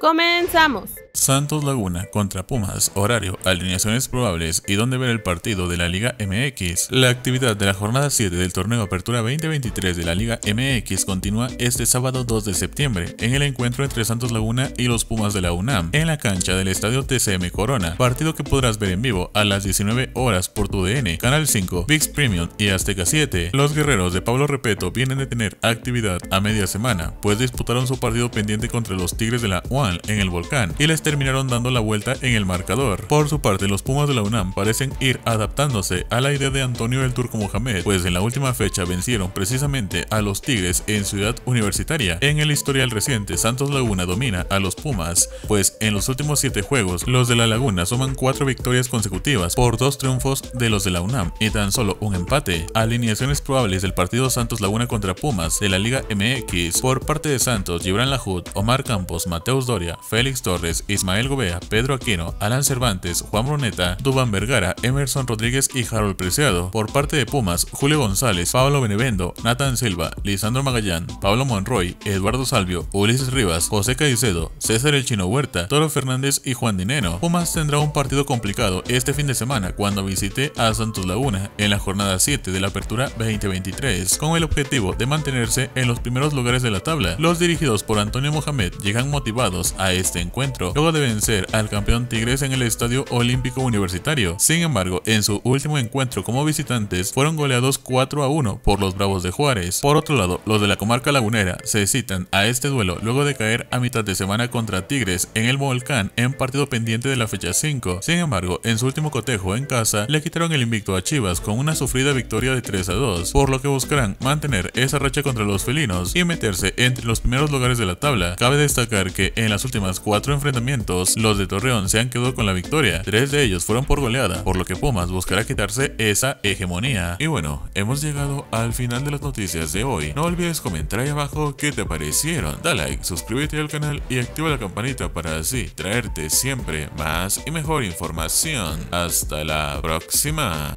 Comenzamos. Santos Laguna contra Pumas, horario, alineaciones probables y dónde ver el partido de la Liga MX. La actividad de la jornada 7 del torneo Apertura 2023 de la Liga MX continúa este sábado 2 de septiembre en el encuentro entre Santos Laguna y los Pumas de la UNAM en la cancha del estadio TCM Corona, partido que podrás ver en vivo a las 19 horas por tu DN, Canal 5, VIX Premium y Azteca 7. Los guerreros de Pablo Repeto vienen de tener actividad a media semana, pues disputaron su partido pendiente contra los Tigres de la UAM en el volcán y les terminaron dando la vuelta en el marcador. Por su parte, los Pumas de la UNAM parecen ir adaptándose a la idea de Antonio del Turco Mohamed, pues en la última fecha vencieron precisamente a los Tigres en Ciudad Universitaria. En el historial reciente, Santos Laguna domina a los Pumas, pues en los últimos 7 juegos, los de la Laguna suman 4 victorias consecutivas por dos triunfos de los de la UNAM y tan solo un empate. Alineaciones probables del partido Santos Laguna contra Pumas de la Liga MX por parte de Santos, Gibran Lahut, Omar Campos, Mateus Doria, Félix Torres, Ismael Gobea, Pedro Aquino, Alan Cervantes, Juan Bruneta, Dubán Vergara, Emerson Rodríguez y Harold Preciado. Por parte de Pumas, Julio González, Pablo Benevendo, Nathan Silva, Lisandro Magallán, Pablo Monroy, Eduardo Salvio, Ulises Rivas, José Caicedo, César El Chino Huerta, Toro Fernández y Juan Dineno. Pumas tendrá un partido complicado este fin de semana cuando visite a Santos Laguna en la jornada 7 de la apertura 2023 con el objetivo de mantenerse en los primeros lugares de la tabla. Los dirigidos por Antonio Mohamed llegan motivados a este encuentro, luego de vencer al campeón Tigres en el Estadio Olímpico Universitario. Sin embargo, en su último encuentro como visitantes fueron goleados 4 a 1 por los Bravos de Juárez. Por otro lado, los de la comarca lagunera se citan a este duelo luego de caer a mitad de semana contra Tigres en el Volcán en partido pendiente de la fecha 5. Sin embargo, en su último cotejo en casa le quitaron el invicto a Chivas con una sufrida victoria de 3 a 2, por lo que buscarán mantener esa racha contra los felinos y meterse entre los primeros lugares de la tabla. Cabe destacar que en las últimas cuatro enfrentamientos, los de Torreón se han quedado con la victoria, tres de ellos fueron por goleada, por lo que Pumas buscará quitarse esa hegemonía. Y bueno, hemos llegado al final de las noticias de hoy. No olvides comentar ahí abajo qué te parecieron, da like, suscríbete al canal y activa la campanita para así traerte siempre más y mejor información. Hasta la próxima.